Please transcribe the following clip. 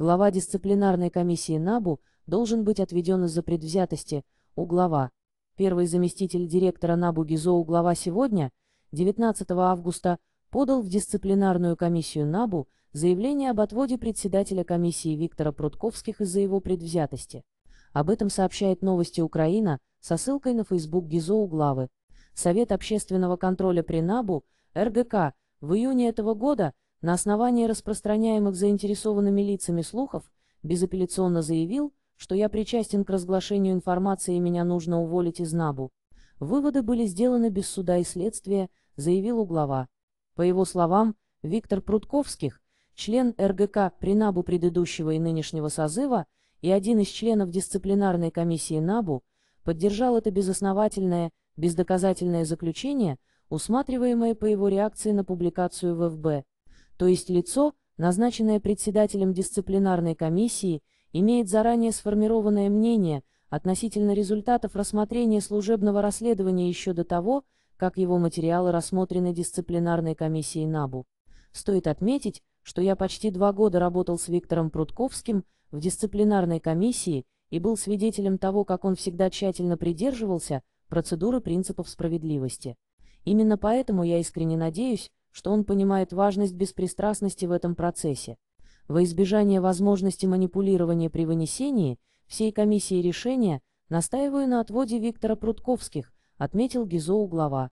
Глава дисциплинарной комиссии НАБУ должен быть отведен из-за предвзятости, У глава, Первый заместитель директора НАБУ ГИЗО углава сегодня, 19 августа, подал в дисциплинарную комиссию НАБУ заявление об отводе председателя комиссии Виктора Прудковских из-за его предвзятости. Об этом сообщает новости Украина со ссылкой на Facebook ГИЗО углавы. Совет общественного контроля при НАБУ, РГК, в июне этого года – на основании распространяемых заинтересованными лицами слухов, безапелляционно заявил, что я причастен к разглашению информации и меня нужно уволить из НАБУ. Выводы были сделаны без суда и следствия, заявил углава. По его словам, Виктор Прутковских, член РГК при НАБУ предыдущего и нынешнего созыва и один из членов дисциплинарной комиссии НАБУ, поддержал это безосновательное, бездоказательное заключение, усматриваемое по его реакции на публикацию в ФБ то есть лицо, назначенное председателем дисциплинарной комиссии, имеет заранее сформированное мнение относительно результатов рассмотрения служебного расследования еще до того, как его материалы рассмотрены дисциплинарной комиссией НАБУ. Стоит отметить, что я почти два года работал с Виктором Прудковским в дисциплинарной комиссии и был свидетелем того, как он всегда тщательно придерживался процедуры принципов справедливости. Именно поэтому я искренне надеюсь, что он понимает важность беспристрастности в этом процессе. Во избежание возможности манипулирования при вынесении всей комиссии решения настаиваю на отводе Виктора Прутковских, отметил ГИЗОУ глава.